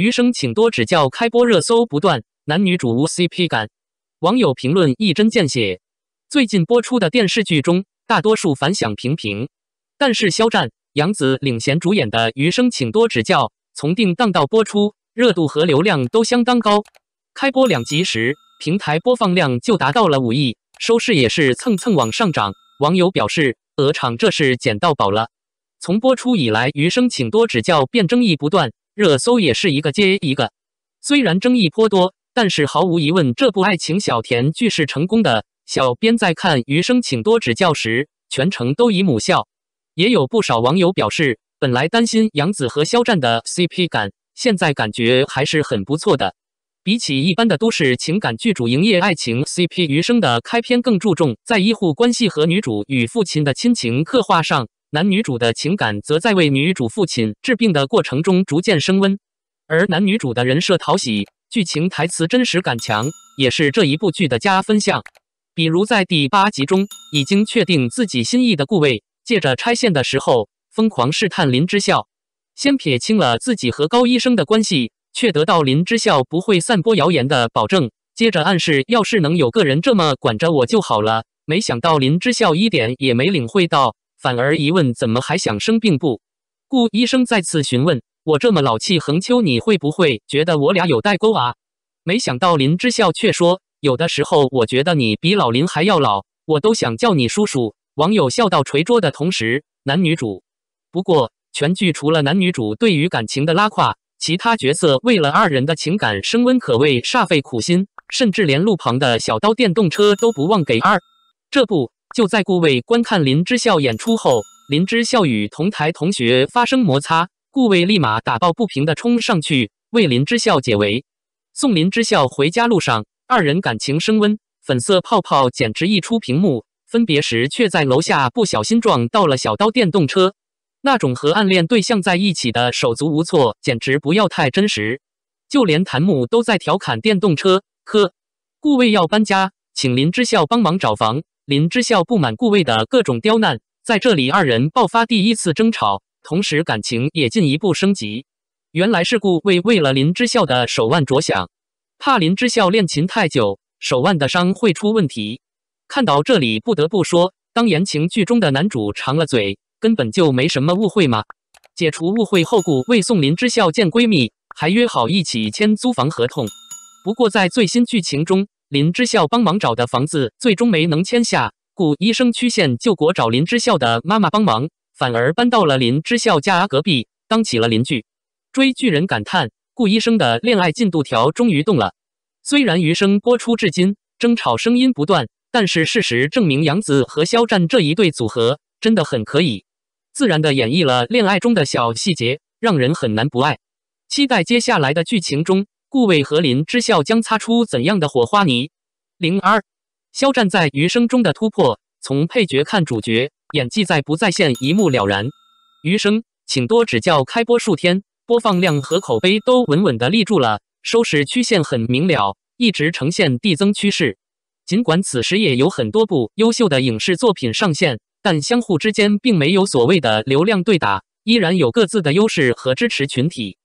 《余生，请多指教》开播，热搜不断，男女主无 CP 感，网友评论一针见血。最近播出的电视剧中，大多数反响平平，但是肖战、杨紫领衔主演的《余生，请多指教》，从定档到播出，热度和流量都相当高。开播两集时，平台播放量就达到了五亿，收视也是蹭蹭往上涨。网友表示：“鹅厂这是捡到宝了。”从播出以来，《余生，请多指教》便争议不断。热搜也是一个接一个，虽然争议颇多，但是毫无疑问，这部爱情小甜剧是成功的。小编在看《余生，请多指教》时，全程都以母笑。也有不少网友表示，本来担心杨紫和肖战的 CP 感，现在感觉还是很不错的。比起一般的都市情感剧，主营业爱情 CP《余生》的开篇更注重在医护关系和女主与父亲的亲情刻画上。男女主的情感则在为女主父亲治病的过程中逐渐升温，而男女主的人设讨喜，剧情台词真实感强，也是这一部剧的加分项。比如在第八集中，已经确定自己心意的顾魏，借着拆线的时候疯狂试探林之校，先撇清了自己和高医生的关系，却得到林之校不会散播谣言的保证。接着暗示要是能有个人这么管着我就好了，没想到林之校一点也没领会到。反而一问，怎么还想生病不？顾医生再次询问我：“这么老气横秋，你会不会觉得我俩有代沟啊？”没想到林之孝却说：“有的时候我觉得你比老林还要老，我都想叫你叔叔。”网友笑到捶桌的同时，男女主。不过全剧除了男女主对于感情的拉胯，其他角色为了二人的情感升温可谓煞费苦心，甚至连路旁的小刀电动车都不忘给二。这不。就在顾卫观看林之校演出后，林之校与同台同学发生摩擦，顾卫立马打抱不平的冲上去为林之校解围。送林之校回家路上，二人感情升温，粉色泡泡简直溢出屏幕。分别时却在楼下不小心撞到了小刀电动车，那种和暗恋对象在一起的手足无措简直不要太真实。就连檀木都在调侃电动车，呵，顾卫要搬家，请林之校帮忙找房。林之校不满顾魏的各种刁难，在这里二人爆发第一次争吵，同时感情也进一步升级。原来，是顾魏为了林之校的手腕着想，怕林之校练琴太久，手腕的伤会出问题。看到这里，不得不说，当言情剧中的男主长了嘴，根本就没什么误会嘛。解除误会后，顾魏送林之校见闺蜜，还约好一起签租房合同。不过，在最新剧情中，林之校帮忙找的房子最终没能签下，顾医生曲线救国找林之校的妈妈帮忙，反而搬到了林之校家隔壁，当起了邻居。追剧人感叹：顾医生的恋爱进度条终于动了。虽然《余生》播出至今，争吵声音不断，但是事实证明，杨紫和肖战这一对组合真的很可以，自然的演绎了恋爱中的小细节，让人很难不爱。期待接下来的剧情中。故为何林之孝将擦出怎样的火花呢？零二，肖战在《余生》中的突破，从配角看主角，演技在不在线一目了然。《余生》，请多指教。开播数天，播放量和口碑都稳稳地立住了，收视曲线很明了，一直呈现递增趋势。尽管此时也有很多部优秀的影视作品上线，但相互之间并没有所谓的流量对打，依然有各自的优势和支持群体。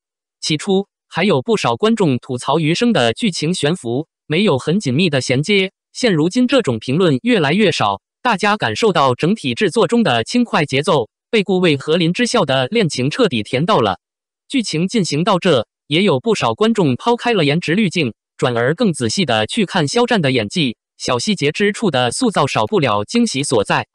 起初。还有不少观众吐槽《余生》的剧情悬浮，没有很紧密的衔接。现如今这种评论越来越少，大家感受到整体制作中的轻快节奏。被顾魏和林之孝的恋情彻底甜到了。剧情进行到这，也有不少观众抛开了颜值滤镜，转而更仔细的去看肖战的演技。小细节之处的塑造少不了惊喜所在。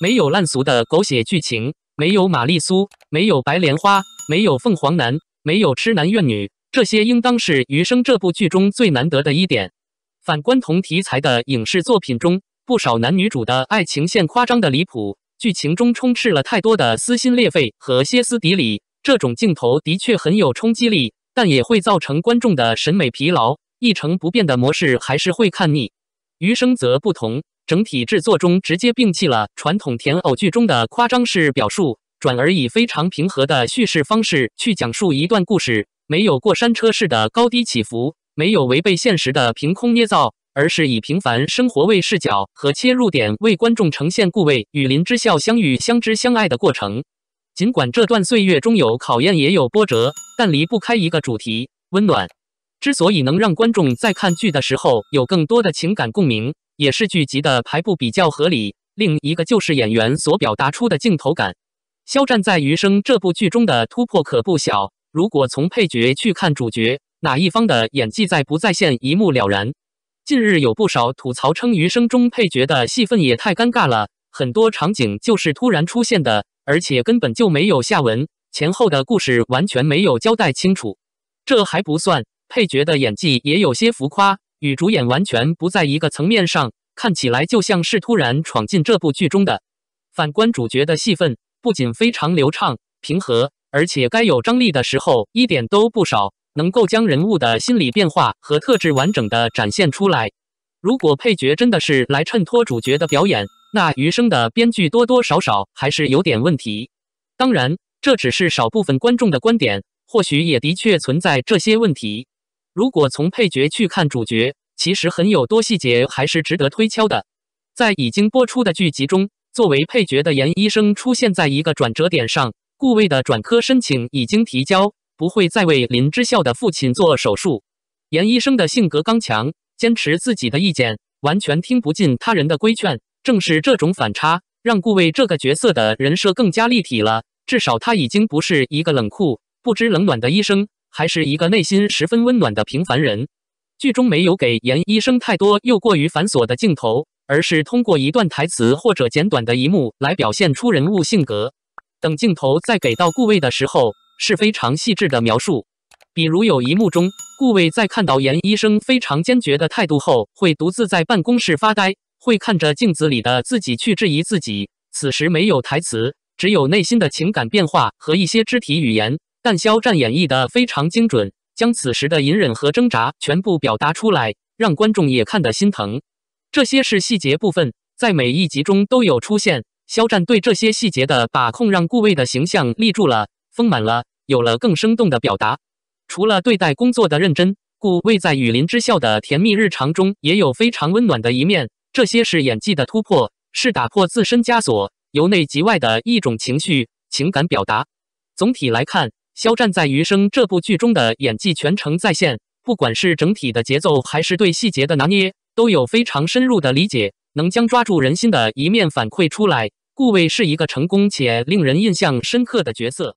没有烂俗的狗血剧情，没有玛丽苏，没有白莲花，没有凤凰男，没有痴男怨女。这些应当是《余生》这部剧中最难得的一点。反观同题材的影视作品中，不少男女主的爱情线夸张的离谱，剧情中充斥了太多的撕心裂肺和歇斯底里。这种镜头的确很有冲击力，但也会造成观众的审美疲劳。一成不变的模式还是会看腻。《余生》则不同，整体制作中直接摒弃了传统甜偶剧中的夸张式表述，转而以非常平和的叙事方式去讲述一段故事。没有过山车式的高低起伏，没有违背现实的凭空捏造，而是以平凡生活为视角和切入点，为观众呈现顾魏与林之校相遇、相知、相爱的过程。尽管这段岁月中有考验，也有波折，但离不开一个主题——温暖。之所以能让观众在看剧的时候有更多的情感共鸣，也是剧集的排布比较合理。另一个就是演员所表达出的镜头感。肖战在《余生》这部剧中的突破可不小。如果从配角去看主角，哪一方的演技在不在线一目了然。近日有不少吐槽称，《余生》中配角的戏份也太尴尬了，很多场景就是突然出现的，而且根本就没有下文，前后的故事完全没有交代清楚。这还不算，配角的演技也有些浮夸，与主演完全不在一个层面上，看起来就像是突然闯进这部剧中的。反观主角的戏份，不仅非常流畅、平和。而且该有张力的时候一点都不少，能够将人物的心理变化和特质完整的展现出来。如果配角真的是来衬托主角的表演，那余生的编剧多多少少还是有点问题。当然，这只是少部分观众的观点，或许也的确存在这些问题。如果从配角去看主角，其实很有多细节还是值得推敲的。在已经播出的剧集中，作为配角的严医生出现在一个转折点上。顾卫的转科申请已经提交，不会再为林之孝的父亲做手术。严医生的性格刚强，坚持自己的意见，完全听不进他人的规劝。正是这种反差，让顾卫这个角色的人设更加立体了。至少他已经不是一个冷酷不知冷暖的医生，还是一个内心十分温暖的平凡人。剧中没有给严医生太多又过于繁琐的镜头，而是通过一段台词或者简短的一幕来表现出人物性格。等镜头再给到顾魏的时候，是非常细致的描述。比如有一幕中，顾魏在看到严医生非常坚决的态度后，会独自在办公室发呆，会看着镜子里的自己去质疑自己。此时没有台词，只有内心的情感变化和一些肢体语言，但肖战演绎的非常精准，将此时的隐忍和挣扎全部表达出来，让观众也看得心疼。这些是细节部分，在每一集中都有出现。肖战对这些细节的把控，让顾魏的形象立住了、丰满了，有了更生动的表达。除了对待工作的认真，顾魏在《雨林之笑》的甜蜜日常中也有非常温暖的一面。这些是演技的突破，是打破自身枷锁、由内及外的一种情绪情感表达。总体来看，肖战在《余生》这部剧中，的演技全程在线，不管是整体的节奏，还是对细节的拿捏，都有非常深入的理解。能将抓住人心的一面反馈出来，顾魏是一个成功且令人印象深刻的角色。